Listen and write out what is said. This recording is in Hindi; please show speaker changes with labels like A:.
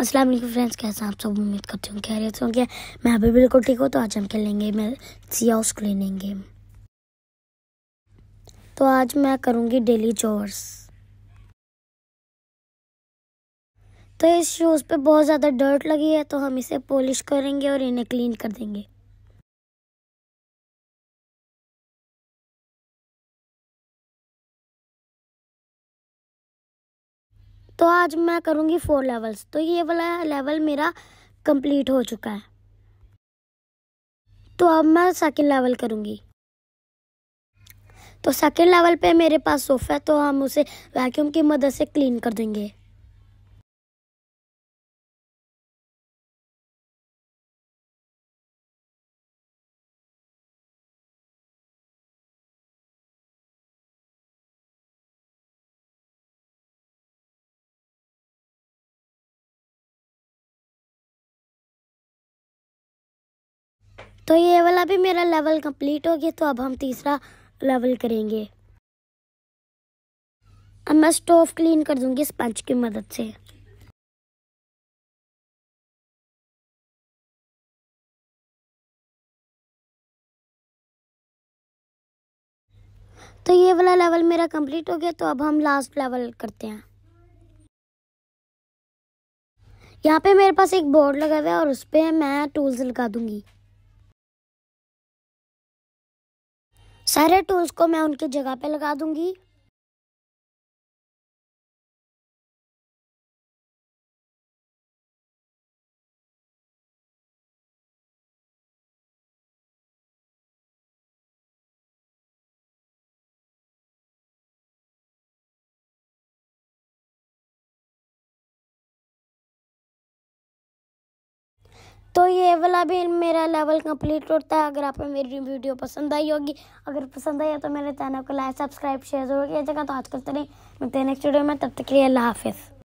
A: अस्सलाम वालेकुम फ्रेंड्स कैसे आप सब उम्मीद करती हूँ कह रहे थे मैं अभी बिल्कुल ठीक हूँ तो आज
B: हम खेलेंगे मैं सियाउस क्लीनिंग गेम तो आज मैं करूँगी डेली चोर्स तो इस शूज़ पे बहुत ज़्यादा डर्ट लगी है तो हम इसे पॉलिश करेंगे और इन्हें क्लीन कर देंगे
C: तो आज मैं करूँगी फोर
B: लेवल्स तो ये वाला लेवल मेरा कंप्लीट हो चुका है
A: तो अब मैं सेकेंड लेवल करूँगी तो सेकेंड लेवल पे
B: मेरे पास सोफ़ा है तो हम उसे वैक्यूम की मदद से क्लीन कर देंगे तो ये वाला भी मेरा लेवल कंप्लीट हो गया तो अब हम तीसरा लेवल करेंगे
C: अब मैं स्टोव क्लीन कर दूंगी स्पंज की मदद से तो ये वाला लेवल
B: मेरा कंप्लीट हो गया तो अब हम लास्ट लेवल करते हैं
A: यहाँ पे मेरे पास एक बोर्ड लगा हुआ है और उस पर मैं टूल्स लगा दूंगी
C: सारे टूल्स को मैं उनकी जगह पे लगा दूंगी तो ये वाला भी मेरा लेवल कंप्लीट
A: होता है अगर आपको मेरी वीडियो पसंद आई होगी अगर पसंद आई है तो मेरे चैनल को लाइक सब्सक्राइब शेयर जरूर किया जाएगा तो आज करते नहीं मिलते हैं नेक्स्ट वीडियो में तब तक के लिए अल्लाह हाफिज़